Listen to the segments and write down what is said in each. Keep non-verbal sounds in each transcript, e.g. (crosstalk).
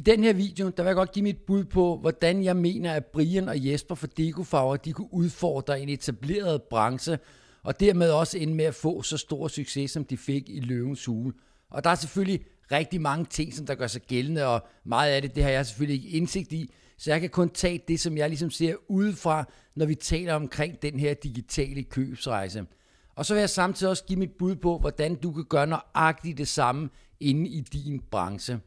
I den her video, der vil jeg godt give mit bud på, hvordan jeg mener, at Brian og Jesper fra Dekofarver, de kunne udfordre en etableret branche, og dermed også ende med at få så stor succes, som de fik i Løvens Hule. Og der er selvfølgelig rigtig mange ting, som der gør sig gældende, og meget af det, det har jeg selvfølgelig ikke indsigt i, så jeg kan kun tage det, som jeg ligesom ser udefra, når vi taler omkring den her digitale købsrejse. Og så vil jeg samtidig også give mit bud på, hvordan du kan gøre nøjagtigt det samme inde i din branche.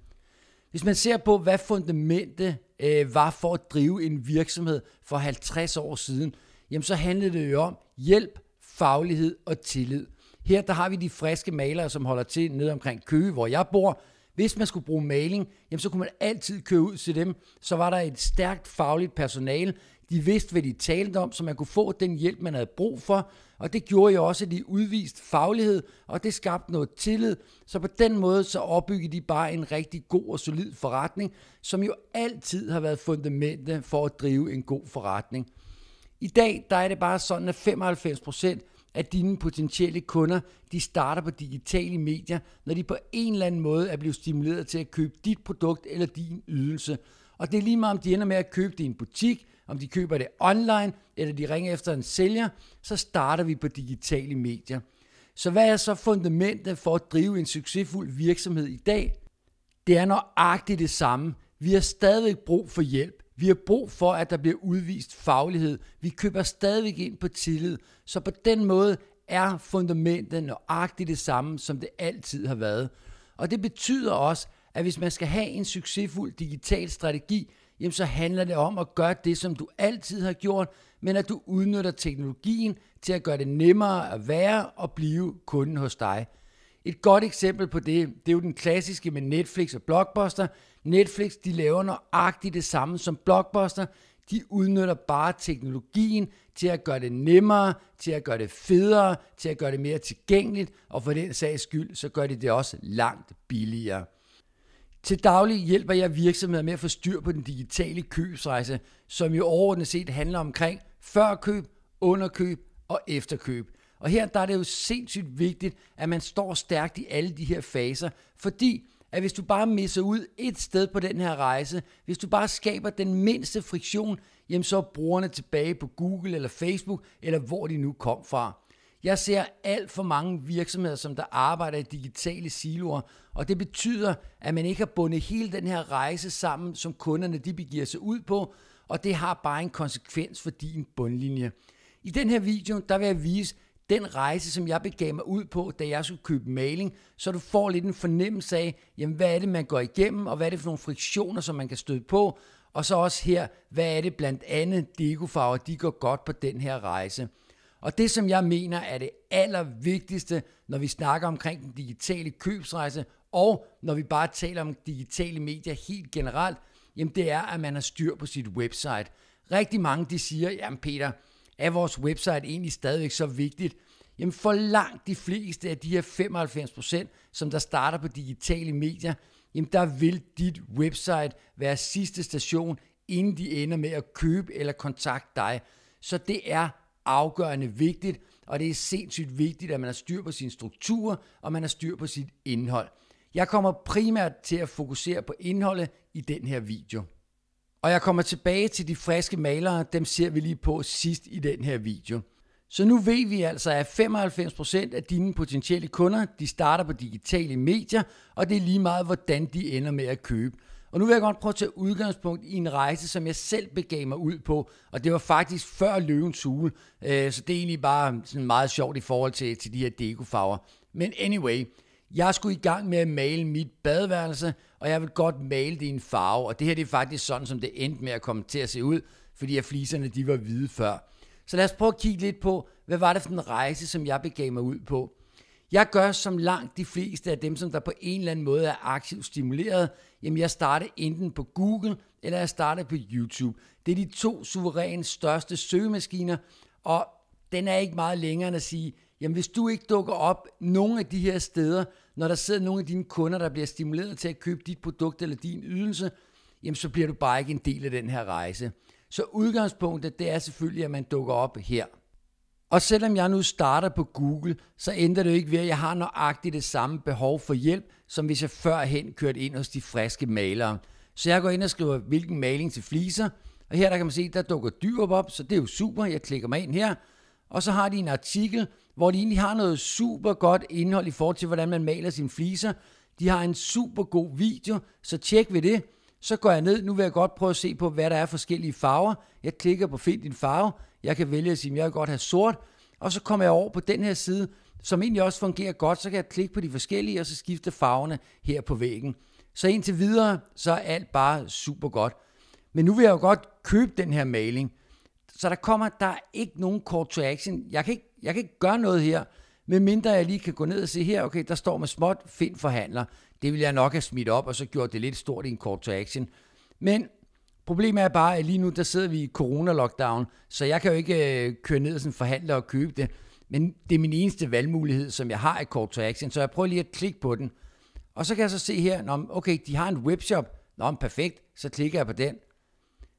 Hvis man ser på, hvad fundamentet øh, var for at drive en virksomhed for 50 år siden, jamen så handlede det jo om hjælp, faglighed og tillid. Her der har vi de friske malere, som holder til ned omkring Køge, hvor jeg bor. Hvis man skulle bruge maling, jamen så kunne man altid køre ud til dem. Så var der et stærkt fagligt personal, de vidste, hvad de talte om, så man kunne få den hjælp, man havde brug for. Og det gjorde jo også, at de udviste faglighed, og det skabte noget tillid. Så på den måde så opbyggede de bare en rigtig god og solid forretning, som jo altid har været fundamentet for at drive en god forretning. I dag der er det bare sådan, at 95 procent af dine potentielle kunder, de starter på digitale medier, når de på en eller anden måde er blevet stimuleret til at købe dit produkt eller din ydelse. Og det er lige meget, om de ender med at købe det i en butik, om de køber det online, eller de ringer efter en sælger, så starter vi på digitale medier. Så hvad er så fundamentet for at drive en succesfuld virksomhed i dag? Det er nøjagtigt det samme. Vi har stadig brug for hjælp. Vi har brug for, at der bliver udvist faglighed. Vi køber stadig ind på tillid. Så på den måde er fundamentet nøjagtigt det samme, som det altid har været. Og det betyder også, at hvis man skal have en succesfuld digital strategi, jamen så handler det om at gøre det, som du altid har gjort, men at du udnytter teknologien til at gøre det nemmere at være og blive kunden hos dig. Et godt eksempel på det, det er jo den klassiske med Netflix og Blockbuster. Netflix, de laver nøjagtigt det samme som Blockbuster. De udnytter bare teknologien til at gøre det nemmere, til at gøre det federe, til at gøre det mere tilgængeligt, og for den sags skyld, så gør de det også langt billigere. Til daglig hjælper jeg virksomheder med at få styr på den digitale købsrejse, som jo overordnet set handler omkring førkøb, underkøb og efterkøb. Og her der er det jo sindssygt vigtigt, at man står stærkt i alle de her faser, fordi at hvis du bare misser ud et sted på den her rejse, hvis du bare skaber den mindste friktion, jamen så er brugerne tilbage på Google eller Facebook, eller hvor de nu kom fra. Jeg ser alt for mange virksomheder, som der arbejder i digitale siloer, og det betyder, at man ikke har bundet hele den her rejse sammen, som kunderne de begiver sig ud på, og det har bare en konsekvens for din bundlinje. I den her video, der vil jeg vise den rejse, som jeg begav mig ud på, da jeg skulle købe maling, så du får lidt en fornemmelse af, jamen, hvad er det, man går igennem, og hvad er det for nogle friktioner, som man kan støde på, og så også her, hvad er det blandt andet dekofarver, de går godt på den her rejse. Og det, som jeg mener er det allervigtigste, når vi snakker omkring den digitale købsrejse, og når vi bare taler om digitale medier helt generelt, jamen det er, at man har styr på sit website. Rigtig mange de siger, jamen Peter, er vores website egentlig stadigvæk så vigtigt? Jamen for langt de fleste af de her 95%, som der starter på digitale medier, jamen der vil dit website være sidste station, inden de ender med at købe eller kontakte dig. Så det er afgørende vigtigt, og det er sindssygt vigtigt, at man har styr på sin struktur, og man har styr på sit indhold. Jeg kommer primært til at fokusere på indholdet i den her video. Og jeg kommer tilbage til de friske malere, dem ser vi lige på sidst i den her video. Så nu ved vi altså, at 95% af dine potentielle kunder, de starter på digitale medier, og det er lige meget, hvordan de ender med at købe. Og nu vil jeg godt prøve at tage udgangspunkt i en rejse, som jeg selv begav mig ud på, og det var faktisk før løvens hule, øh, så det er egentlig bare sådan meget sjovt i forhold til, til de her dekofarver. Men anyway, jeg skulle i gang med at male mit badeværelse, og jeg vil godt male det i en farve, og det her det er faktisk sådan, som det endte med at komme til at se ud, fordi at fliserne de var hvide før. Så lad os prøve at kigge lidt på, hvad var det for en rejse, som jeg begav mig ud på. Jeg gør som langt de fleste af dem, som der på en eller anden måde er aktivt stimuleret, jamen jeg starter enten på Google, eller jeg starter på YouTube. Det er de to suverænt største søgemaskiner, og den er ikke meget længere end at sige, jamen hvis du ikke dukker op nogle af de her steder, når der sidder nogle af dine kunder, der bliver stimuleret til at købe dit produkt eller din ydelse, jamen så bliver du bare ikke en del af den her rejse. Så udgangspunktet, det er selvfølgelig, at man dukker op her. Og selvom jeg nu starter på Google, så ændrer det jo ikke ved, at jeg har nøjagtigt det samme behov for hjælp, som hvis jeg førhen kørte ind hos de friske malere. Så jeg går ind og skriver, hvilken maling til fliser, og her der kan man se, der dukker Dyrup op, så det er jo super, jeg klikker mig ind her. Og så har de en artikel, hvor de egentlig har noget super godt indhold i forhold til, hvordan man maler sine fliser. De har en super god video, så tjek ved det. Så går jeg ned, nu vil jeg godt prøve at se på, hvad der er forskellige farver. Jeg klikker på find din farve, jeg kan vælge at sige, at jeg vil godt have sort, og så kommer jeg over på den her side, som egentlig også fungerer godt, så kan jeg klikke på de forskellige, og så skifte farverne her på væggen. Så indtil videre, så er alt bare super godt. Men nu vil jeg jo godt købe den her maling, så der kommer, der er ikke nogen call to action. Jeg kan ikke, jeg kan ikke gøre noget her. Med mindre jeg lige kan gå ned og se her, okay, der står med småt, find forhandler. Det vil jeg nok have smidt op, og så gjort det lidt stort i en kort to action. Men problemet er bare, at lige nu, der sidder vi i corona-lockdown, så jeg kan jo ikke øh, køre ned og sådan forhandler og købe det. Men det er min eneste valgmulighed, som jeg har i Call to Action, så jeg prøver lige at klikke på den. Og så kan jeg så se her, nå, okay, de har en webshop. Nå, perfekt, så klikker jeg på den.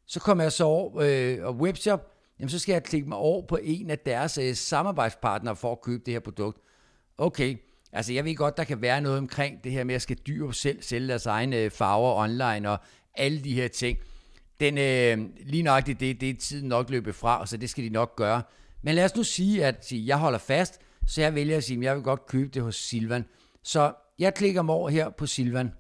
Så kommer jeg så over øh, og webshop, jamen så skal jeg klikke mig over på en af deres øh, samarbejdspartnere for at købe det her produkt. Okay, altså jeg ved godt, der kan være noget omkring det her med, at skal dyr selv sælge deres egne øh, farver online og alle de her ting. Den, øh, lige nok det, det er tiden nok løbe fra, så det skal de nok gøre. Men lad os nu sige, at sige, jeg holder fast, så jeg vælger at sige, at jeg vil godt købe det hos Silvan. Så jeg klikker mig over her på Silvan.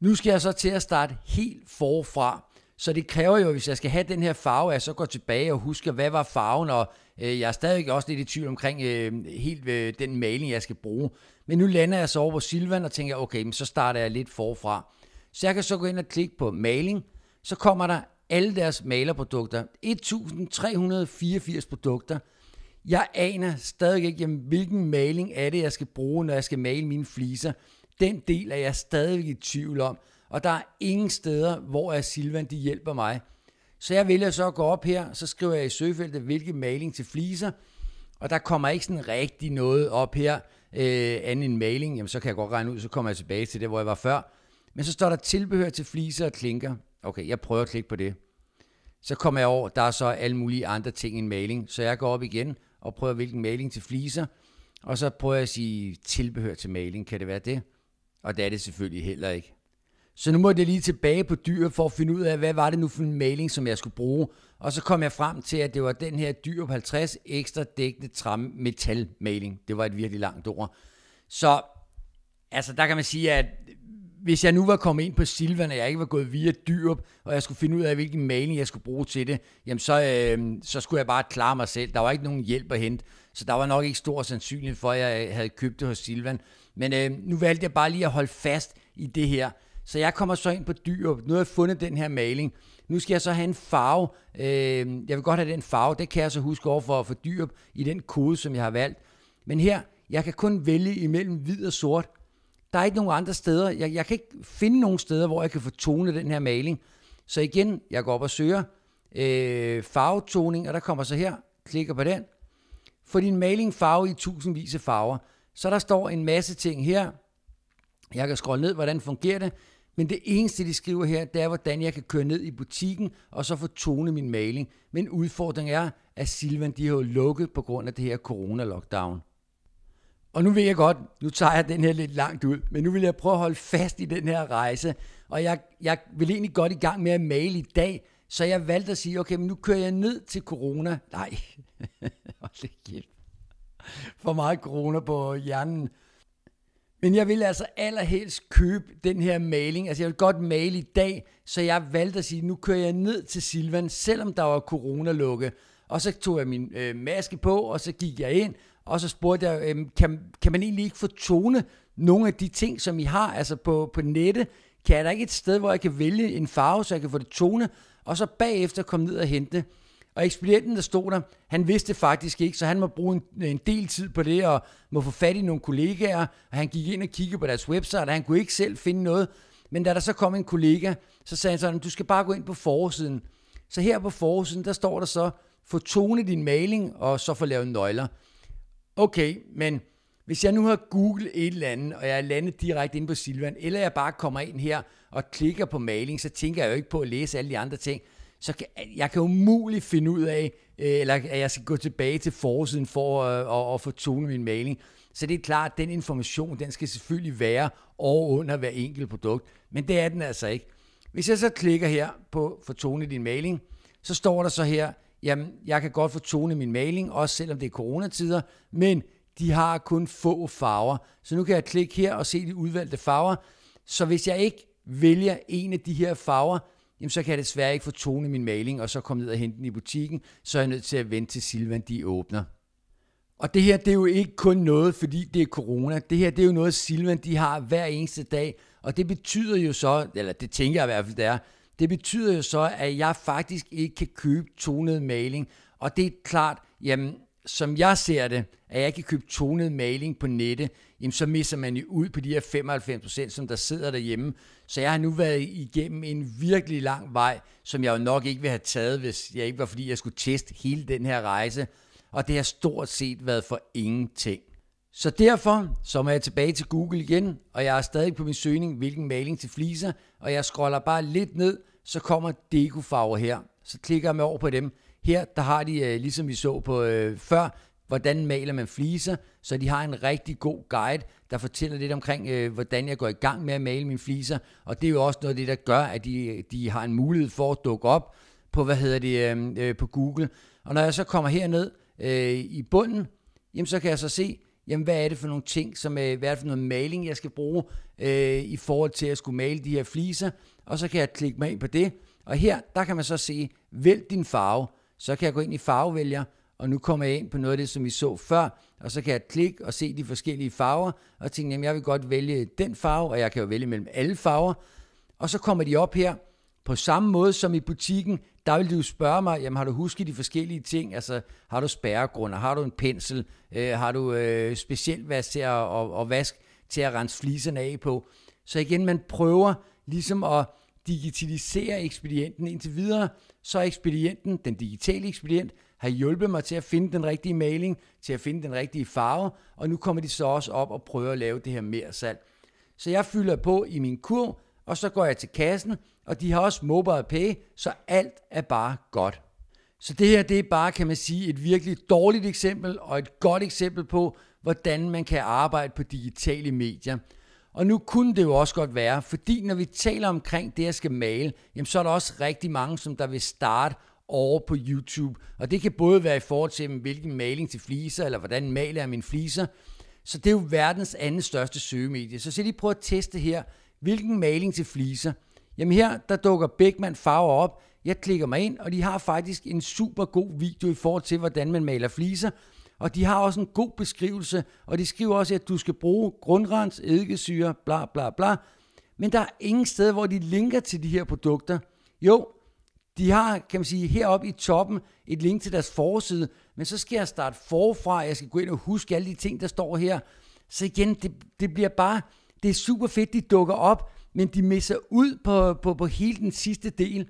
Nu skal jeg så til at starte helt forfra. Så det kræver jo, hvis jeg skal have den her farve, at jeg så går tilbage og husker, hvad var farven, og øh, jeg er stadig også lidt i tvivl omkring øh, helt øh, den maling, jeg skal bruge. Men nu lander jeg så over på Silvan og tænker, okay, men så starter jeg lidt forfra. Så jeg kan så gå ind og klikke på maling, så kommer der alle deres malerprodukter, 1384 produkter. Jeg aner stadig ikke, jamen, hvilken maling er det, jeg skal bruge, når jeg skal male mine fliser. Den del er jeg stadig i tvivl om og der er ingen steder, hvor er Silvan, de hjælper mig. Så jeg vælger så at gå op her, så skriver jeg i søgefeltet, hvilke maling til fliser, og der kommer ikke sådan rigtig noget op her, øh, andet end maling, jamen så kan jeg godt regne ud, så kommer jeg tilbage til det, hvor jeg var før. Men så står der tilbehør til fliser og klinker. Okay, jeg prøver at klikke på det. Så kommer jeg over, der er så alle mulige andre ting end maling, så jeg går op igen og prøver, hvilken maling til fliser, og så prøver jeg at sige tilbehør til maling, kan det være det? Og det er det selvfølgelig heller ikke. Så nu måtte jeg lige tilbage på dyret for at finde ud af, hvad var det nu for en maling, som jeg skulle bruge. Og så kom jeg frem til, at det var den her dyr 50 ekstra dækkende tram metal maling. Det var et virkelig langt ord. Så altså, der kan man sige, at hvis jeg nu var kommet ind på Silvan, og jeg ikke var gået via Dyrup, og jeg skulle finde ud af, hvilken maling jeg skulle bruge til det, jamen så, øh, så skulle jeg bare klare mig selv. Der var ikke nogen hjælp at hente, så der var nok ikke stor sandsynlighed for, at jeg havde købt det hos Silvan. Men øh, nu valgte jeg bare lige at holde fast i det her. Så jeg kommer så ind på dyr, og nu har jeg fundet den her maling. Nu skal jeg så have en farve. Øh, jeg vil godt have den farve, det kan jeg så huske over for, for dyr i den kode, som jeg har valgt. Men her, jeg kan kun vælge imellem hvid og sort. Der er ikke nogen andre steder. Jeg, jeg kan ikke finde nogen steder, hvor jeg kan få tonet den her maling. Så igen, jeg går op og søger øh, farvetoning, og der kommer så her, klikker på den. Få din maling farve i tusindvis af farver. Så der står en masse ting her. Jeg kan scrolle ned, hvordan fungerer det. Men det eneste, de skriver her, det er, hvordan jeg kan køre ned i butikken og så få tone min maling. Men udfordringen er, at Silvan de har jo lukket på grund af det her corona-lockdown. Og nu ved jeg godt, nu tager jeg den her lidt langt ud, men nu vil jeg prøve at holde fast i den her rejse. Og jeg, jeg vil egentlig godt i gang med at male i dag, så jeg valgte at sige, okay, men nu kører jeg ned til corona. Nej, (laughs) hold kæft. For meget corona på hjernen. Men jeg ville altså allerhelst købe den her maling. Altså, jeg vil godt male i dag, så jeg valgte at sige, nu kører jeg ned til Silvan, selvom der var coronalukke. Og så tog jeg min øh, maske på, og så gik jeg ind, og så spurgte jeg, øh, kan, kan man egentlig ikke få tone nogle af de ting, som I har altså på, på nettet? Kan jeg der ikke et sted, hvor jeg kan vælge en farve, så jeg kan få det tone? Og så bagefter komme ned og hente og ekspedienten, der stod der, han vidste faktisk ikke, så han må bruge en, en del tid på det, og må få fat i nogle kollegaer, og han gik ind og kiggede på deres website, og han kunne ikke selv finde noget. Men da der så kom en kollega, så sagde han sådan, du skal bare gå ind på forsiden. Så her på forsiden, der står der så, få tone din maling, og så få lavet nøgler. Okay, men hvis jeg nu har googlet et eller andet, og jeg er landet direkte ind på Silvan, eller jeg bare kommer ind her og klikker på maling, så tænker jeg jo ikke på at læse alle de andre ting så kan, jeg kan umuligt finde ud af, øh, eller at jeg skal gå tilbage til forsiden for at, øh, at, at få tonet min maling. Så det er klart, at den information, den skal selvfølgelig være over under hver enkelt produkt, men det er den altså ikke. Hvis jeg så klikker her på fortone din maling, så står der så her, jamen jeg kan godt fortone min maling, også selvom det er coronatider, men de har kun få farver. Så nu kan jeg klikke her og se de udvalgte farver. Så hvis jeg ikke vælger en af de her farver, jamen så kan jeg desværre ikke få tone min maling, og så komme ned og hente den i butikken, så er jeg nødt til at vente til Silvan de åbner. Og det her, det er jo ikke kun noget, fordi det er corona. Det her, det er jo noget, Silvan de har hver eneste dag. Og det betyder jo så, eller det tænker jeg i hvert fald, det er, det betyder jo så, at jeg faktisk ikke kan købe tonet maling. Og det er klart, jamen, som jeg ser det, at jeg ikke kan købe tonet maling på nettet, jamen så misser man jo ud på de her 95%, som der sidder derhjemme, så jeg har nu været igennem en virkelig lang vej, som jeg jo nok ikke ville have taget, hvis jeg ikke var fordi, jeg skulle teste hele den her rejse. Og det har stort set været for ingenting. Så derfor så må jeg tilbage til Google igen, og jeg er stadig på min søgning, hvilken maling til fliser, og jeg scroller bare lidt ned, så kommer dekofarver her. Så klikker jeg med over på dem. Her der har de, øh, ligesom vi så på øh, før, hvordan maler man fliser, så de har en rigtig god guide, der fortæller lidt omkring, øh, hvordan jeg går i gang med at male mine fliser, og det er jo også noget af det, der gør, at de, de har en mulighed for at dukke op på, hvad hedder det, øh, øh, på Google. Og når jeg så kommer herned øh, i bunden, jamen så kan jeg så se, jamen hvad er det for nogle ting, som, øh, hvad er det for noget maling, jeg skal bruge øh, i forhold til at skulle male de her fliser, og så kan jeg klikke mig ind på det, og her, der kan man så se, vælg din farve, så kan jeg gå ind i farvevælger, og nu kommer jeg ind på noget af det, som vi så før, og så kan jeg klikke og se de forskellige farver, og tænke, jamen jeg vil godt vælge den farve, og jeg kan jo vælge mellem alle farver, og så kommer de op her, på samme måde som i butikken, der vil du spørge mig, jamen har du husket de forskellige ting, altså har du spærregrunder, har du en pensel, øh, har du øh, specielt vask til at, og, og vask til at rense fliserne af på. Så igen, man prøver ligesom at digitalisere ekspedienten indtil videre, så er ekspedienten, den digitale ekspedient, har hjulpet mig til at finde den rigtige maling, til at finde den rigtige farve, og nu kommer de så også op og prøver at lave det her mere salg. Så jeg fylder på i min kurv, og så går jeg til kassen, og de har også mobile pay, så alt er bare godt. Så det her, det er bare, kan man sige, et virkelig dårligt eksempel og et godt eksempel på, hvordan man kan arbejde på digitale medier. Og nu kunne det jo også godt være, fordi når vi taler omkring det, jeg skal male, jamen så er der også rigtig mange, som der vil starte over på YouTube. Og det kan både være i forhold til, hvilken maling til fliser, eller hvordan maler jeg mine fliser. Så det er jo verdens andet største søgemedie. Så se lige prøve at teste her, hvilken maling til fliser. Jamen her, der dukker Beckmann farver op. Jeg klikker mig ind, og de har faktisk en super god video i forhold til, hvordan man maler fliser. Og de har også en god beskrivelse, og de skriver også, at du skal bruge grundrens, eddikesyre, bla bla bla. Men der er ingen sted, hvor de linker til de her produkter. Jo, de har, kan man sige, heroppe i toppen et link til deres forside, men så skal jeg starte forfra, jeg skal gå ind og huske alle de ting, der står her. Så igen, det, det bliver bare, det er super fedt, de dukker op, men de misser ud på, på, på hele den sidste del.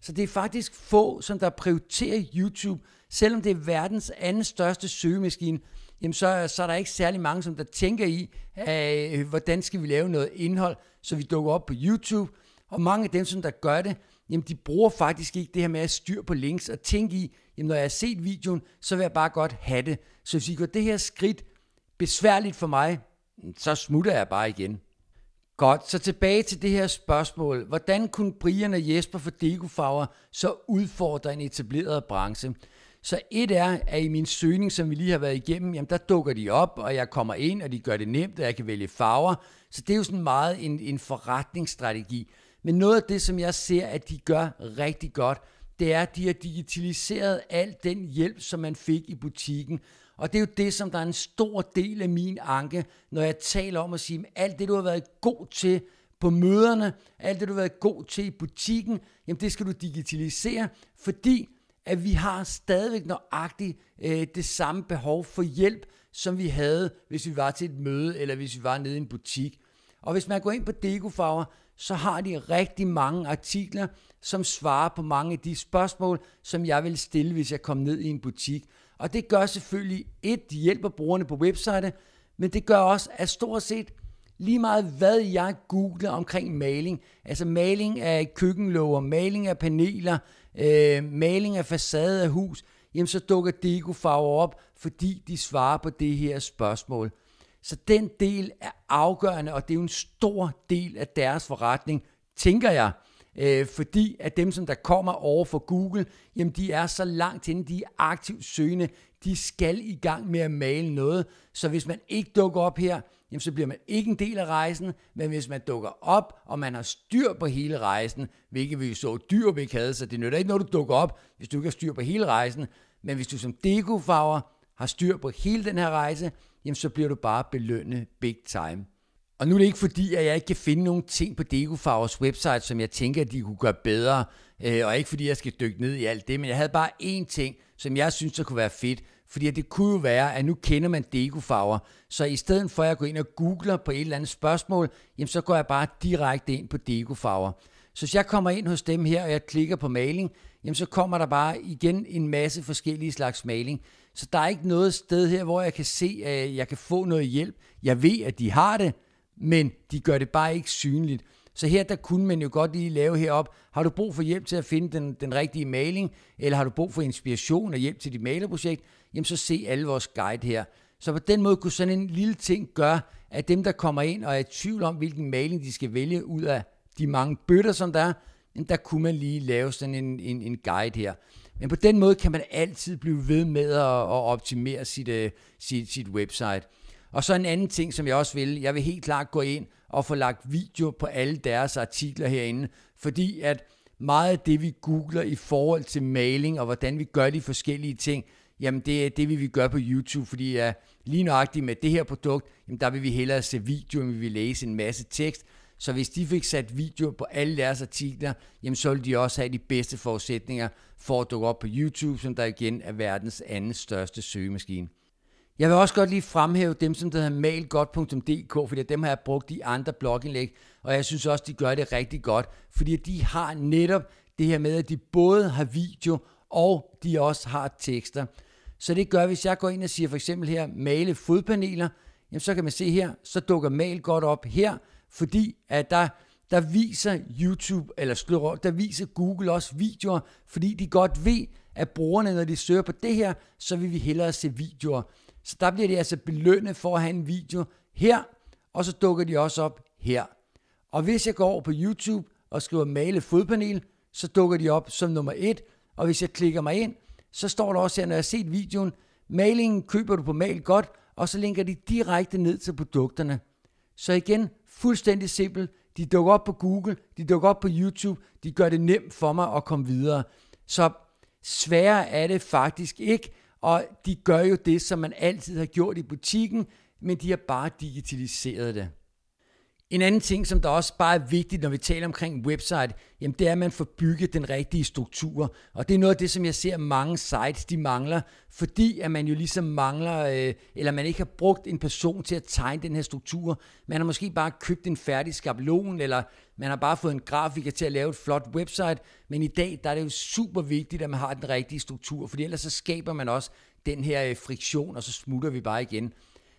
Så det er faktisk få, som der prioriterer YouTube. Selvom det er verdens anden største søgemaskine, jamen så, så er der ikke særlig mange, som der tænker i, øh, hvordan skal vi lave noget indhold, så vi dukker op på YouTube. Og mange af dem, som der gør det, jamen de bruger faktisk ikke det her med at styre på links og tænke i, jamen når jeg har set videoen, så vil jeg bare godt have det. Så hvis I går det her skridt besværligt for mig, så smutter jeg bare igen. Godt, så tilbage til det her spørgsmål. Hvordan kunne Brian og Jesper for Dekofarver så udfordre en etableret branche? Så et er, at i min søgning, som vi lige har været igennem, jamen der dukker de op, og jeg kommer ind, og de gør det nemt, og jeg kan vælge farver. Så det er jo sådan meget en, en forretningsstrategi. Men noget af det, som jeg ser, at de gør rigtig godt, det er, at de har digitaliseret al den hjælp, som man fik i butikken. Og det er jo det, som der er en stor del af min anke, når jeg taler om at sige, at alt det, du har været god til på møderne, alt det, du har været god til i butikken, jamen det skal du digitalisere, fordi at vi har stadigvæk nøjagtigt øh, det samme behov for hjælp, som vi havde, hvis vi var til et møde, eller hvis vi var nede i en butik. Og hvis man går ind på Dekofarver, så har de rigtig mange artikler, som svarer på mange af de spørgsmål, som jeg vil stille, hvis jeg kom ned i en butik. Og det gør selvfølgelig et, de hjælper brugerne på website, men det gør også, at stort set lige meget hvad jeg googler omkring maling, altså maling af køkkenlåger, maling af paneler, øh, maling af facade af hus, jamen så dukker dekofarver op, fordi de svarer på det her spørgsmål. Så den del er afgørende, og det er jo en stor del af deres forretning, tænker jeg. Øh, fordi at dem, som der kommer over for Google, jamen de er så langt inde, de er aktivt søgende, de skal i gang med at male noget. Så hvis man ikke dukker op her, jamen så bliver man ikke en del af rejsen, men hvis man dukker op, og man har styr på hele rejsen, hvilket vi så dyr ikke havde, så det nytter ikke noget, du dukker op, hvis du ikke har styr på hele rejsen. Men hvis du som dekofarver har styr på hele den her rejse, jamen så bliver du bare belønnet big time. Og nu er det ikke fordi, at jeg ikke kan finde nogen ting på Dekofarvers website, som jeg tænker, at de kunne gøre bedre, øh, og ikke fordi, jeg skal dykke ned i alt det, men jeg havde bare én ting, som jeg synes, der kunne være fedt, fordi det kunne jo være, at nu kender man dekofarver, så i stedet for at jeg går ind og googler på et eller andet spørgsmål, jamen så går jeg bare direkte ind på dekofarver. Så hvis jeg kommer ind hos dem her, og jeg klikker på maling, jamen så kommer der bare igen en masse forskellige slags maling. Så der er ikke noget sted her, hvor jeg kan se, at jeg kan få noget hjælp. Jeg ved, at de har det, men de gør det bare ikke synligt. Så her der kunne man jo godt lige lave herop, har du brug for hjælp til at finde den, den rigtige maling, eller har du brug for inspiration og hjælp til dit malerprojekt, jamen så se alle vores guide her. Så på den måde kunne sådan en lille ting gøre, at dem, der kommer ind og er i tvivl om, hvilken maling de skal vælge ud af de mange bøtter, som der er, der kunne man lige lave sådan en, en, en guide her. Men på den måde kan man altid blive ved med at, at optimere sit, uh, sit, sit website. Og så en anden ting, som jeg også vil, jeg vil helt klart gå ind og få lagt video på alle deres artikler herinde, fordi at meget af det, vi googler i forhold til mailing og hvordan vi gør de forskellige ting, jamen det er det, vi vil gøre på YouTube, fordi uh, lige nøjagtigt med det her produkt, jamen der vil vi hellere se video, end vi vil læse en masse tekst, så hvis de fik sat video på alle deres artikler, jamen så ville de også have de bedste forudsætninger for at dukke op på YouTube, som der igen er verdens anden største søgemaskine. Jeg vil også godt lige fremhæve dem, som der hedder mailgodt.dk, fordi dem har jeg brugt i andre blogindlæg, og jeg synes også, de gør det rigtig godt, fordi de har netop det her med, at de både har video og de også har tekster. Så det gør, hvis jeg går ind og siger for eksempel her, male fodpaneler, jamen så kan man se her, så dukker mail godt op her, fordi at der, der viser YouTube, eller slår, der viser Google også videoer, fordi de godt ved, at brugerne, når de søger på det her, så vil vi hellere se videoer. Så der bliver de altså belønnet for at have en video her, og så dukker de også op her. Og hvis jeg går over på YouTube og skriver male fodpanel, så dukker de op som nummer et. Og hvis jeg klikker mig ind, så står der også her, når jeg har set videoen, malingen køber du på Mal Godt, og så linker de direkte ned til produkterne. Så igen, Fuldstændig simpelt. De dukker op på Google, de dukker op på YouTube, de gør det nemt for mig at komme videre. Så sværere er det faktisk ikke, og de gør jo det, som man altid har gjort i butikken, men de har bare digitaliseret det. En anden ting, som der også bare er vigtigt, når vi taler omkring website, jamen det er, at man får bygget den rigtige struktur. Og det er noget af det, som jeg ser mange sites, de mangler, fordi at man jo ligesom mangler, øh, eller man ikke har brugt en person til at tegne den her struktur. Man har måske bare købt en færdig skabelon, eller man har bare fået en grafiker til at lave et flot website. Men i dag, der er det jo super vigtigt, at man har den rigtige struktur, fordi ellers så skaber man også den her øh, friktion, og så smutter vi bare igen.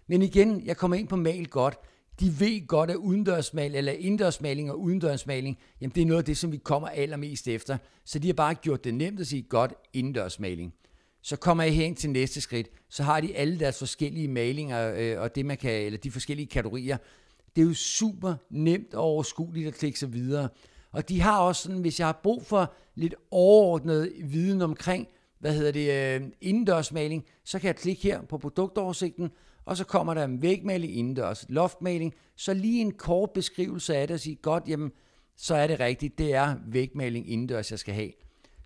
Men igen, jeg kommer ind på mail godt de ved godt, at udendørsmaling eller indendørsmaling og udendørsmaling, jamen det er noget af det, som vi kommer allermest efter. Så de har bare gjort det nemt at sige, godt, indendørsmaling. Så kommer jeg hen til næste skridt, så har de alle deres forskellige malinger øh, og det man kan, eller de forskellige kategorier. Det er jo super nemt og overskueligt at klikke sig videre. Og de har også sådan, hvis jeg har brug for lidt overordnet viden omkring, hvad hedder det, øh, indendørsmaling, så kan jeg klikke her på produktoversigten, og så kommer der en vægmaling indendørs, loftmaling, så lige en kort beskrivelse af det og sige, godt, jamen, så er det rigtigt, det er vægmaling indendørs, jeg skal have.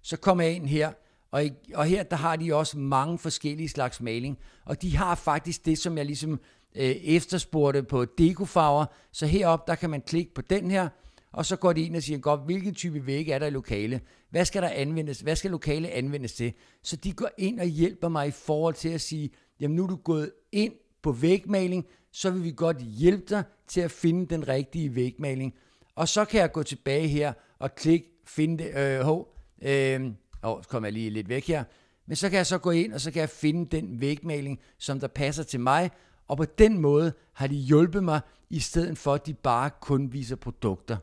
Så kommer jeg ind her, og, i, og her der har de også mange forskellige slags maling, og de har faktisk det, som jeg ligesom øh, efterspurgte på dekofarver, så herop der kan man klikke på den her, og så går de ind og siger, godt, hvilken type væg er der i lokale? Hvad skal der anvendes? Hvad skal lokale anvendes til? Så de går ind og hjælper mig i forhold til at sige, jamen nu er du gået ind på vægmaling, så vil vi godt hjælpe dig til at finde den rigtige vægmaling. Og så kan jeg gå tilbage her og klikke, finde det, øh, hov, øh, åh, så kom jeg lige lidt væk her, men så kan jeg så gå ind, og så kan jeg finde den vægmaling, som der passer til mig, og på den måde har de hjulpet mig, i stedet for at de bare kun viser produkter.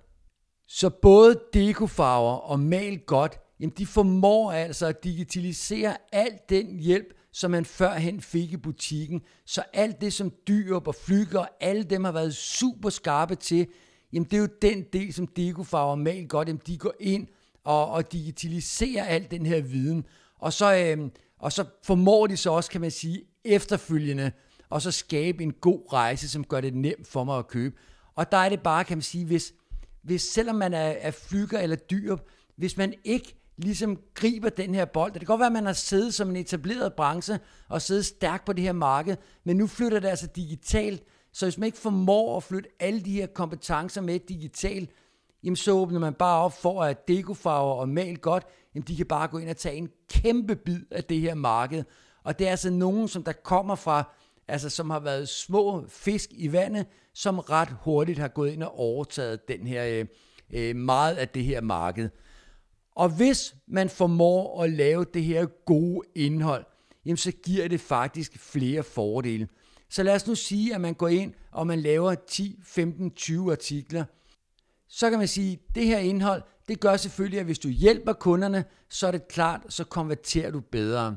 Så både dekofarver og mal godt, jamen de formår altså at digitalisere al den hjælp, som man førhen fik i butikken. Så alt det, som dyr og flyger, og alle dem har været super skarpe til, jamen det er jo den del, som Dekofarver og Mal godt, jamen de går ind og, og digitaliserer al den her viden. Og så, øh, og så formår de så også, kan man sige, efterfølgende, og så skabe en god rejse, som gør det nemt for mig at købe. Og der er det bare, kan man sige, hvis, hvis selvom man er, er flyger eller dyr, hvis man ikke ligesom griber den her bold. Det kan godt være, at man har siddet som en etableret branche og siddet stærkt på det her marked, men nu flytter det altså digitalt. Så hvis man ikke formår at flytte alle de her kompetencer med digitalt, jamen så åbner man bare op for, at dekofarver og mal godt, jamen de kan bare gå ind og tage en kæmpe bid af det her marked. Og det er altså nogen, som der kommer fra, altså som har været små fisk i vandet, som ret hurtigt har gået ind og overtaget den her, øh, øh meget af det her marked. Og hvis man formår at lave det her gode indhold, jamen så giver det faktisk flere fordele. Så lad os nu sige, at man går ind og man laver 10, 15, 20 artikler. Så kan man sige, at det her indhold, det gør selvfølgelig, at hvis du hjælper kunderne, så er det klart, så konverterer du bedre.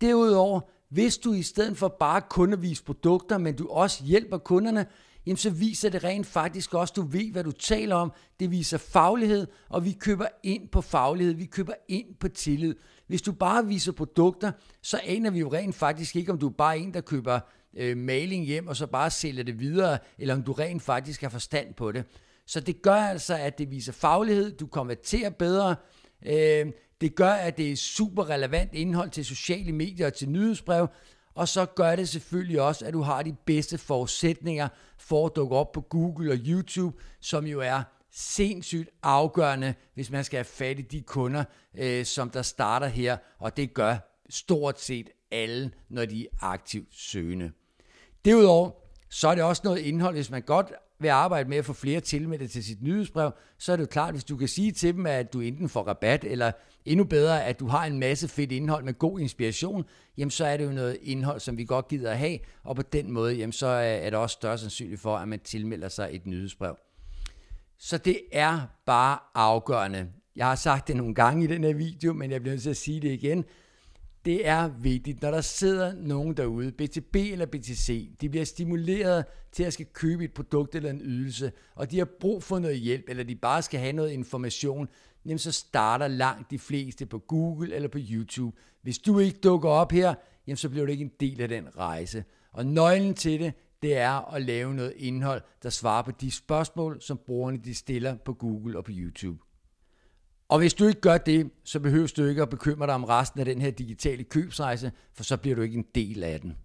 Derudover, hvis du i stedet for bare kundevis produkter, men du også hjælper kunderne, jamen så viser det rent faktisk også, du ved, hvad du taler om. Det viser faglighed, og vi køber ind på faglighed, vi køber ind på tillid. Hvis du bare viser produkter, så aner vi jo rent faktisk ikke, om du er bare en, der køber øh, maling hjem, og så bare sælger det videre, eller om du rent faktisk har forstand på det. Så det gør altså, at det viser faglighed, du konverterer bedre, øh, det gør, at det er super relevant indhold til sociale medier og til nyhedsbrev, og så gør det selvfølgelig også, at du har de bedste forudsætninger for at dukke op på Google og YouTube, som jo er sindssygt afgørende, hvis man skal have fat i de kunder, øh, som der starter her, og det gør stort set alle, når de er aktivt søgende. Derudover, så er det også noget indhold, hvis man godt vil arbejde med at få flere tilmeldte til sit nyhedsbrev, så er det jo klart, hvis du kan sige til dem, at du enten får rabat, eller endnu bedre, at du har en masse fedt indhold med god inspiration, jamen så er det jo noget indhold, som vi godt gider at have, og på den måde, jamen så er det også større sandsynlighed for, at man tilmelder sig et nyhedsbrev. Så det er bare afgørende. Jeg har sagt det nogle gange i den her video, men jeg bliver nødt til at sige det igen. Det er vigtigt, når der sidder nogen derude, BTB eller BTC, de bliver stimuleret til at skal købe et produkt eller en ydelse, og de har brug for noget hjælp, eller de bare skal have noget information, jamen så starter langt de fleste på Google eller på YouTube. Hvis du ikke dukker op her, jamen så bliver du ikke en del af den rejse. Og nøglen til det, det er at lave noget indhold, der svarer på de spørgsmål, som brugerne de stiller på Google og på YouTube. Og hvis du ikke gør det, så behøver du ikke at bekymre dig om resten af den her digitale købsrejse, for så bliver du ikke en del af den.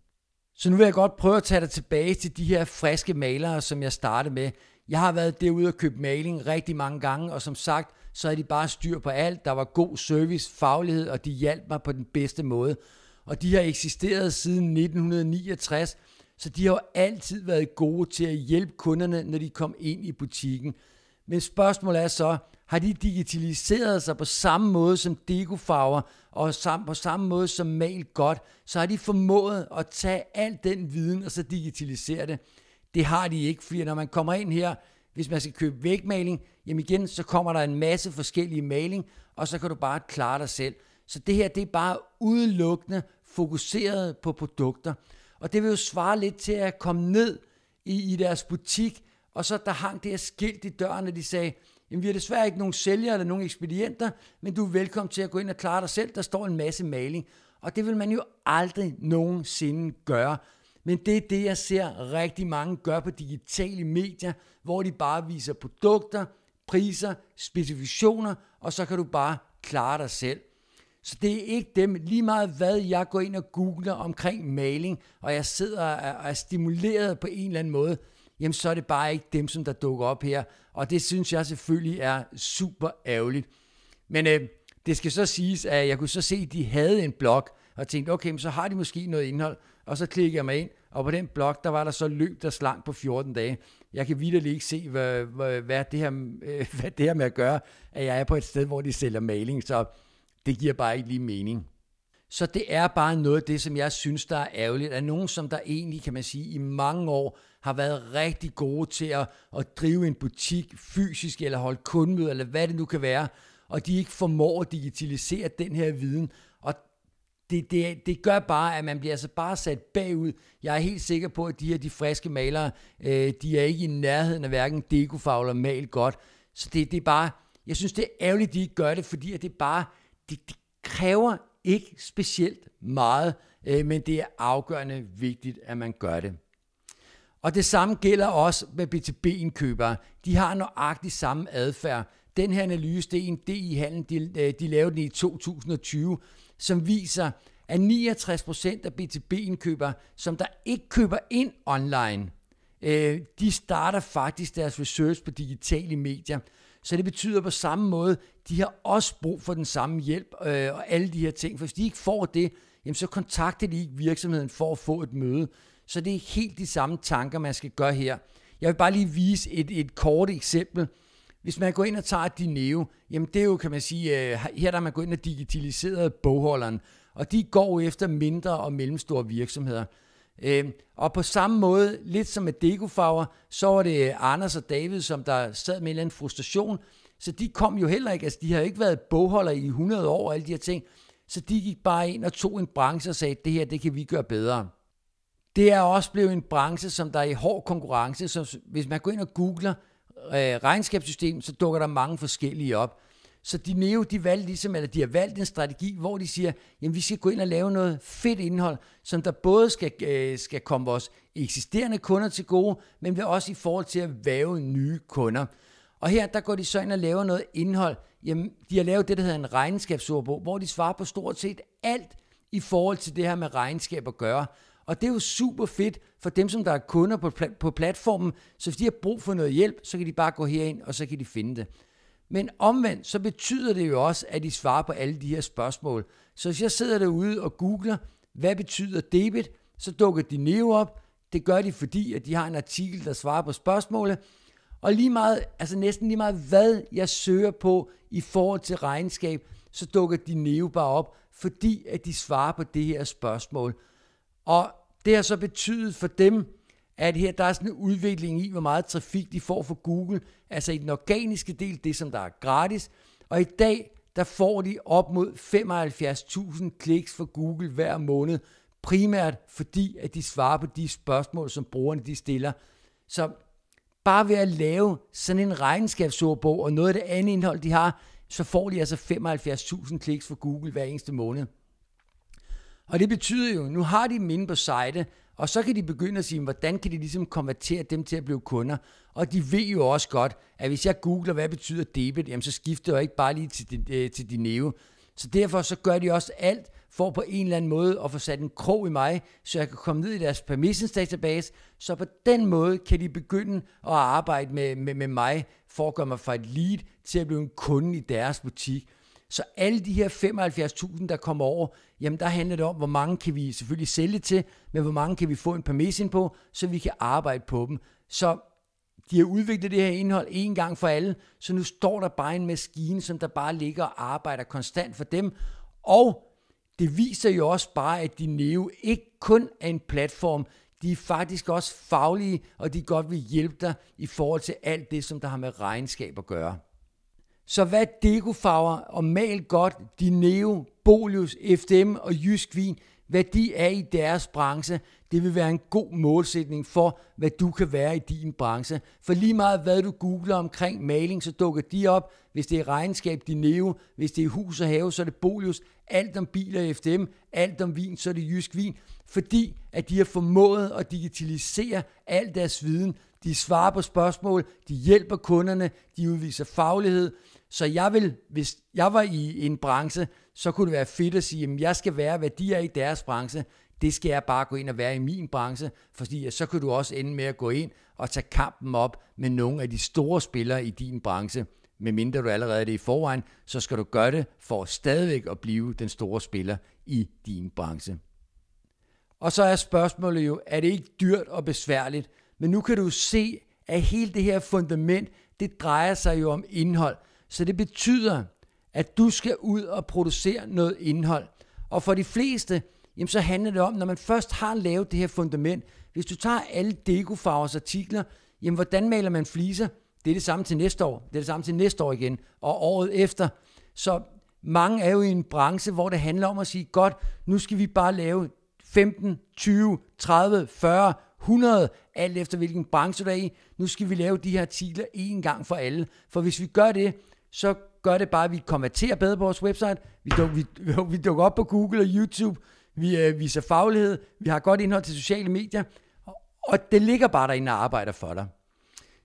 Så nu vil jeg godt prøve at tage dig tilbage til de her friske malere, som jeg startede med. Jeg har været derude og købt maling rigtig mange gange, og som sagt, så er de bare styr på alt. Der var god service, faglighed, og de hjalp mig på den bedste måde. Og de har eksisteret siden 1969, så de har jo altid været gode til at hjælpe kunderne, når de kom ind i butikken. Men spørgsmålet er så, har de digitaliseret sig på samme måde som dekofarver, og på samme måde som mal godt, så har de formået at tage al den viden og så digitalisere det. Det har de ikke, fordi når man kommer ind her, hvis man skal købe vægmaling, jamen igen, så kommer der en masse forskellige maling, og så kan du bare klare dig selv. Så det her, det er bare udelukkende fokuseret på produkter. Og det vil jo svare lidt til at komme ned i, i deres butik, og så der hang det her skilt i døren, og de sagde, Jamen, vi har desværre ikke nogen sælgere eller nogen ekspedienter, men du er velkommen til at gå ind og klare dig selv. Der står en masse maling. Og det vil man jo aldrig nogensinde gøre. Men det er det, jeg ser rigtig mange gøre på digitale medier, hvor de bare viser produkter, priser, specifikationer, og så kan du bare klare dig selv. Så det er ikke dem, lige meget hvad jeg går ind og googler omkring maling, og jeg sidder og er stimuleret på en eller anden måde, jamen så er det bare ikke dem, som der dukker op her. Og det synes jeg selvfølgelig er super ærgerligt. Men øh, det skal så siges, at jeg kunne så se, at de havde en blog, og tænkte, okay, men så har de måske noget indhold. Og så klikker jeg mig ind, og på den blog, der var der så løb, der slang på 14 dage. Jeg kan vidt ikke se, hvad, hvad, hvad, det her, øh, (laughs) hvad det her med at gøre, at jeg er på et sted, hvor de sælger maling, så det giver bare ikke lige mening. Så det er bare noget af det, som jeg synes, der er ærgerligt, at nogen, som der egentlig, kan man sige, i mange år har været rigtig gode til at, at drive en butik fysisk, eller holde kundemøder, eller hvad det nu kan være, og de ikke formår at digitalisere den her viden. Og det, det, det gør bare, at man bliver altså bare sat bagud. Jeg er helt sikker på, at de her de friske malere, øh, de er ikke i nærheden af hverken dekofagler mal godt. Så det, det er bare, jeg synes, det er ærgerligt, at de ikke gør det, fordi at det bare, det, det kræver ikke specielt meget, øh, men det er afgørende vigtigt, at man gør det. Og det samme gælder også med BTB-indkøbere. De har nøjagtig samme adfærd. Den her analyse, det er en DI-handel, de, øh, de lavede den i 2020, som viser, at 69% af BTB-indkøbere, som der ikke køber ind online, øh, de starter faktisk deres research på digitale medier. Så det betyder på samme måde, de har også brug for den samme hjælp øh, og alle de her ting. For hvis de ikke får det, jamen så kontakter de ikke virksomheden for at få et møde. Så det er helt de samme tanker, man skal gøre her. Jeg vil bare lige vise et, et kort eksempel. Hvis man går ind og tager Dineo, jamen det er jo, kan man sige, øh, her der man går ind og digitaliseret bogholderen, og de går efter mindre og mellemstore virksomheder. Øhm, og på samme måde, lidt som med dekofarver, så var det Anders og David, som der sad med en eller anden frustration, så de kom jo heller ikke, altså de har ikke været bogholder i 100 år og alle de her ting, så de gik bare ind og tog en branche og sagde, det her, det kan vi gøre bedre det er også blevet en branche, som der er i hård konkurrence. Så hvis man går ind og googler øh, regnskabssystem, så dukker der mange forskellige op. Så de Neo, de valgte ligesom, eller de har valgt en strategi, hvor de siger, jamen vi skal gå ind og lave noget fedt indhold, som der både skal, øh, skal komme vores eksisterende kunder til gode, men vil også i forhold til at væve nye kunder. Og her, der går de så ind og laver noget indhold. Jamen, de har lavet det, der hedder en regnskabsordbog, hvor de svarer på stort set alt i forhold til det her med regnskab at gøre. Og det er jo super fedt for dem, som der er kunder på, pl- på platformen. Så hvis de har brug for noget hjælp, så kan de bare gå herind, og så kan de finde det. Men omvendt, så betyder det jo også, at de svarer på alle de her spørgsmål. Så hvis jeg sidder derude og googler, hvad betyder debit, så dukker de Neo op. Det gør de, fordi at de har en artikel, der svarer på spørgsmålet. Og lige meget, altså næsten lige meget, hvad jeg søger på i forhold til regnskab, så dukker de Neo bare op, fordi at de svarer på det her spørgsmål. Og det har så betydet for dem, at her der er sådan en udvikling i, hvor meget trafik de får fra Google, altså i den organiske del, det som der er gratis. Og i dag, der får de op mod 75.000 kliks fra Google hver måned, primært fordi, at de svarer på de spørgsmål, som brugerne de stiller. Så bare ved at lave sådan en regnskabsordbog og noget af det andet indhold, de har, så får de altså 75.000 kliks fra Google hver eneste måned. Og det betyder jo, nu har de min på site, og så kan de begynde at sige, hvordan kan de ligesom konvertere dem til at blive kunder? Og de ved jo også godt, at hvis jeg googler, hvad betyder debit, jamen så skifter jeg ikke bare lige til, din, øh, til næve. Så derfor så gør de også alt for på en eller anden måde at få sat en krog i mig, så jeg kan komme ned i deres permissions database, så på den måde kan de begynde at arbejde med, med, med mig, for at gøre mig fra et lead til at blive en kunde i deres butik. Så alle de her 75.000, der kommer over, jamen der handler det om, hvor mange kan vi selvfølgelig sælge til, men hvor mange kan vi få en permission på, så vi kan arbejde på dem. Så de har udviklet det her indhold en gang for alle, så nu står der bare en maskine, som der bare ligger og arbejder konstant for dem. Og det viser jo også bare, at de Neo ikke kun er en platform, de er faktisk også faglige, og de godt vil hjælpe dig i forhold til alt det, som der har med regnskab at gøre. Så hvad dekofarver og mal godt de Neo, Bolius, FDM og Jysk Vin, hvad de er i deres branche, det vil være en god målsætning for, hvad du kan være i din branche. For lige meget hvad du googler omkring maling, så dukker de op. Hvis det er regnskab, de neo. Hvis det er hus og have, så er det Bolius. Alt om biler FDM. Alt om vin, så er det Jysk Vin. Fordi at de har formået at digitalisere al deres viden. De svarer på spørgsmål. De hjælper kunderne. De udviser faglighed. Så jeg vil, hvis jeg var i en branche, så kunne det være fedt at sige, at jeg skal være, hvad de er i deres branche. Det skal jeg bare gå ind og være i min branche, fordi så kan du også ende med at gå ind og tage kampen op med nogle af de store spillere i din branche. mindre du allerede er det i forvejen, så skal du gøre det for stadigvæk at blive den store spiller i din branche. Og så er spørgsmålet jo, er det ikke dyrt og besværligt? Men nu kan du se, at hele det her fundament, det drejer sig jo om indhold. Så det betyder, at du skal ud og producere noget indhold. Og for de fleste, jamen så handler det om, når man først har lavet det her fundament, hvis du tager alle Dekofarvers artikler, jamen hvordan maler man fliser? Det er det samme til næste år, det er det samme til næste år igen, og året efter. Så mange er jo i en branche, hvor det handler om at sige, godt, nu skal vi bare lave 15, 20, 30, 40, 100, alt efter hvilken branche du er i. Nu skal vi lave de her artikler en gang for alle. For hvis vi gør det, så gør det bare, at vi konverterer bedre på vores website, vi, dukker, vi, vi dukker op på Google og YouTube, vi øh, viser faglighed, vi har godt indhold til sociale medier, og det ligger bare derinde og arbejder for dig.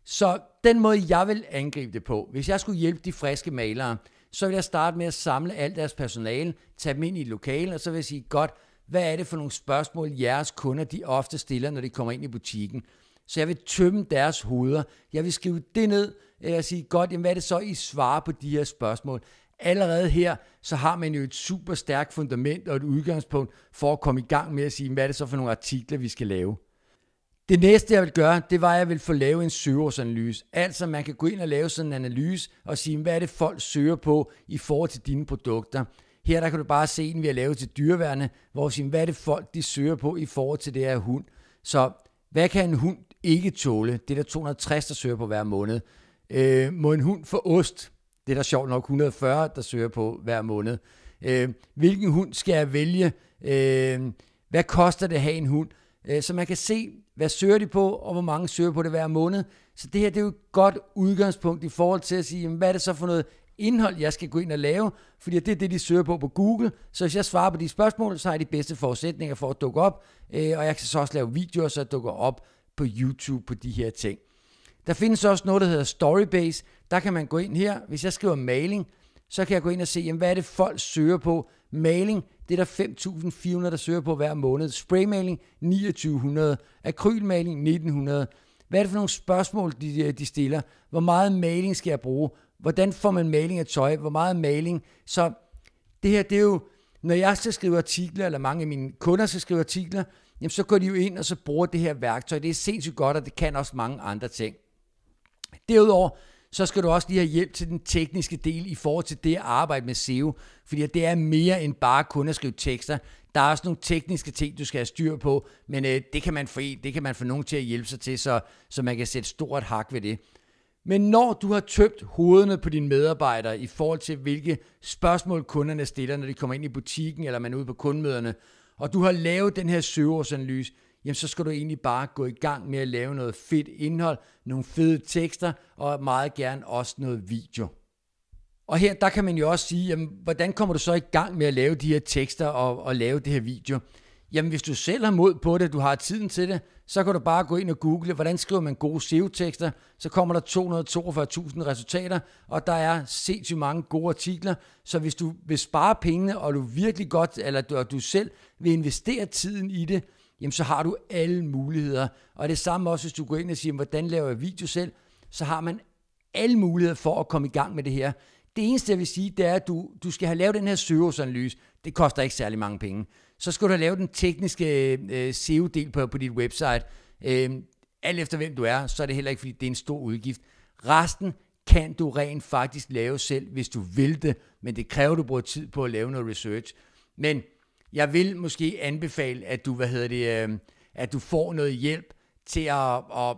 Så den måde, jeg vil angribe det på, hvis jeg skulle hjælpe de friske malere, så vil jeg starte med at samle alt deres personale, tage dem ind i lokalen, og så vil jeg sige, godt, hvad er det for nogle spørgsmål, jeres kunder de ofte stiller, når de kommer ind i butikken? Så jeg vil tømme deres hoveder. Jeg vil skrive det ned, og sige, godt, jamen hvad er det så, I svarer på de her spørgsmål? Allerede her, så har man jo et super stærkt fundament og et udgangspunkt for at komme i gang med at sige, hvad er det så for nogle artikler, vi skal lave? Det næste, jeg vil gøre, det var, at jeg vil få lavet en søgeårsanalyse. Altså, man kan gå ind og lave sådan en analyse og sige, hvad er det, folk søger på i forhold til dine produkter. Her der kan du bare se en, vi har lavet til dyreværende, hvor siger, hvad er det folk, de søger på i forhold til det her hund. Så hvad kan en hund ikke tåle? Det er der 260, der søger på hver måned. Øh, må en hund få ost? Det er der sjovt nok 140, der søger på hver måned. Øh, hvilken hund skal jeg vælge? Øh, hvad koster det at have en hund? Øh, så man kan se, hvad søger de på, og hvor mange søger på det hver måned. Så det her det er jo et godt udgangspunkt i forhold til at sige, jamen, hvad er det så for noget indhold, jeg skal gå ind og lave, fordi det er det, de søger på på Google. Så hvis jeg svarer på de spørgsmål, så har jeg de bedste forudsætninger for at dukke op, øh, og jeg kan så også lave videoer, så jeg dukker op på YouTube på de her ting. Der findes også noget, der hedder Storybase. Der kan man gå ind her. Hvis jeg skriver maling, så kan jeg gå ind og se, jamen, hvad er det folk søger på. Maling, det er der 5.400, der søger på hver måned. Spraymaling, 2900. Akrylmaling, 1900. Hvad er det for nogle spørgsmål, de, de stiller? Hvor meget maling skal jeg bruge? Hvordan får man maling af tøj? Hvor meget maling? Så det her, det er jo, når jeg skal skrive artikler, eller mange af mine kunder skal skrive artikler, jamen så går de jo ind, og så bruger det her værktøj. Det er sindssygt godt, og det kan også mange andre ting. Derudover så skal du også lige have hjælp til den tekniske del i forhold til det at arbejde med SEO, fordi det er mere end bare kun at skrive tekster. Der er også nogle tekniske ting, du skal have styr på, men øh, det kan man få det kan man få nogen til at hjælpe sig til, så, så man kan sætte stort hak ved det. Men når du har tømt hovederne på dine medarbejdere i forhold til, hvilke spørgsmål kunderne stiller, når de kommer ind i butikken eller man er ude på kundemøderne, og du har lavet den her søgeårsanalyse, jamen så skal du egentlig bare gå i gang med at lave noget fedt indhold, nogle fede tekster og meget gerne også noget video. Og her, der kan man jo også sige, jamen, hvordan kommer du så i gang med at lave de her tekster og, og lave det her video? Jamen, hvis du selv har mod på det, du har tiden til det, så kan du bare gå ind og google, hvordan skriver man gode SEO-tekster, så kommer der 242.000 resultater, og der er sindssygt mange gode artikler, så hvis du vil spare pengene, og du virkelig godt, eller du, og du selv vil investere tiden i det, jamen så har du alle muligheder. Og det samme også, hvis du går ind og siger, hvordan laver jeg video selv, så har man alle muligheder for at komme i gang med det her. Det eneste, jeg vil sige, det er, at du, du skal have lavet den her søgeårsanalyse. Det koster ikke særlig mange penge. Så skal du have lavet den tekniske øh, SEO-del på, på dit website. Øh, alt efter hvem du er, så er det heller ikke, fordi det er en stor udgift. Resten kan du rent faktisk lave selv, hvis du vil det, men det kræver, at du bruger tid på at lave noget research. Men jeg vil måske anbefale, at du, hvad hedder det, øh, at du får noget hjælp til at, at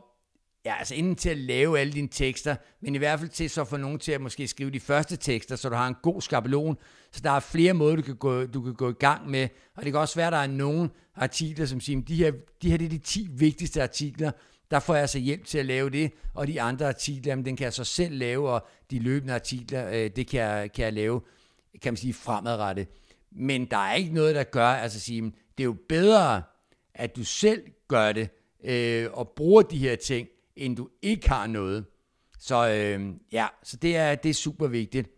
Ja, altså inden til at lave alle dine tekster, men i hvert fald til så få nogen til at måske skrive de første tekster, så du har en god skabelon. Så der er flere måder, du kan gå, du kan gå i gang med. Og det kan også være, at der er nogle artikler, som siger, de her, de her det er de 10 vigtigste artikler, der får jeg altså hjælp til at lave det, og de andre artikler, jamen, den kan jeg så selv lave, og de løbende artikler, øh, det kan jeg, kan jeg lave, kan man sige, fremadrettet. Men der er ikke noget, der gør, altså sige, det er jo bedre, at du selv gør det, øh, og bruger de her ting, end du ikke har noget. Så øh, ja, så det er, det er super vigtigt.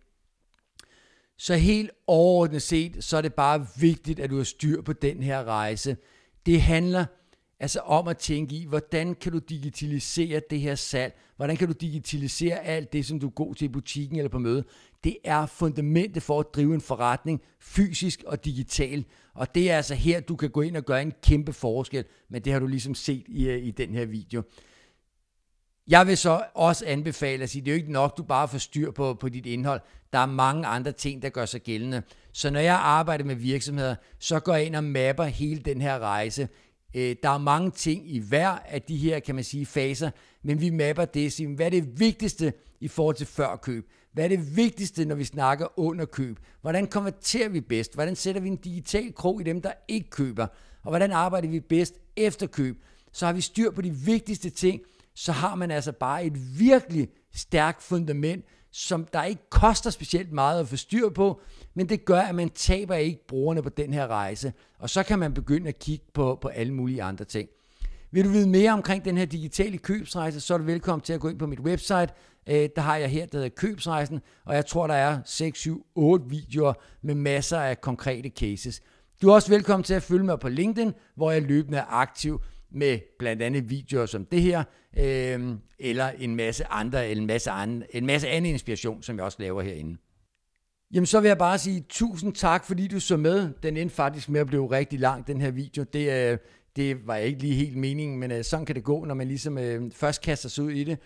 Så helt overordnet set, så er det bare vigtigt, at du har styr på den her rejse. Det handler Altså om at tænke i, hvordan kan du digitalisere det her salg? Hvordan kan du digitalisere alt det, som du er god til i butikken eller på møde? Det er fundamentet for at drive en forretning, fysisk og digital. Og det er altså her, du kan gå ind og gøre en kæmpe forskel. Men det har du ligesom set i, øh, i den her video. Jeg vil så også anbefale at sige, det er jo ikke nok, du bare får styr på, på dit indhold. Der er mange andre ting, der gør sig gældende. Så når jeg arbejder med virksomheder, så går jeg ind og mapper hele den her rejse. Øh, der er mange ting i hver af de her, kan man sige, faser, men vi mapper det. Så hvad er det vigtigste i forhold til førkøb? Hvad er det vigtigste, når vi snakker underkøb? Hvordan konverterer vi bedst? Hvordan sætter vi en digital krog i dem, der ikke køber? Og hvordan arbejder vi bedst efter køb? Så har vi styr på de vigtigste ting, så har man altså bare et virkelig stærkt fundament, som der ikke koster specielt meget at få styr på, men det gør, at man taber ikke brugerne på den her rejse, og så kan man begynde at kigge på, på alle mulige andre ting. Vil du vide mere omkring den her digitale købsrejse, så er du velkommen til at gå ind på mit website. Øh, der har jeg her, der hedder Købsrejsen, og jeg tror, der er 6, 7, 8 videoer med masser af konkrete cases. Du er også velkommen til at følge mig på LinkedIn, hvor jeg løbende er aktiv med blandt andet videoer som det her, øh, eller en masse andre, eller en masse, anden, en masse anden inspiration, som jeg også laver herinde. Jamen så vil jeg bare sige tusind tak, fordi du så med. Den endte faktisk med at blive rigtig lang, den her video. Det, øh, det var ikke lige helt meningen, men øh, sådan kan det gå, når man ligesom øh, først kaster sig ud i det.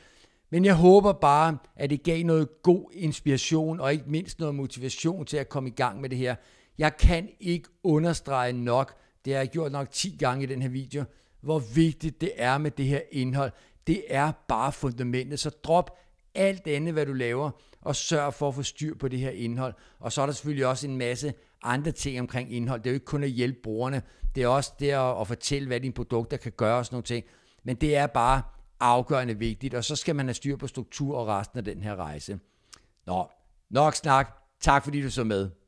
Men jeg håber bare, at det gav noget god inspiration, og ikke mindst noget motivation til at komme i gang med det her. Jeg kan ikke understrege nok, det har jeg gjort nok 10 gange i den her video, hvor vigtigt det er med det her indhold. Det er bare fundamentet, så drop alt andet, hvad du laver, og sørg for at få styr på det her indhold. Og så er der selvfølgelig også en masse andre ting omkring indhold. Det er jo ikke kun at hjælpe brugerne, det er også det at, at fortælle, hvad dine produkter kan gøre og sådan nogle ting. Men det er bare afgørende vigtigt, og så skal man have styr på struktur og resten af den her rejse. Nå, nok snak. Tak fordi du så med.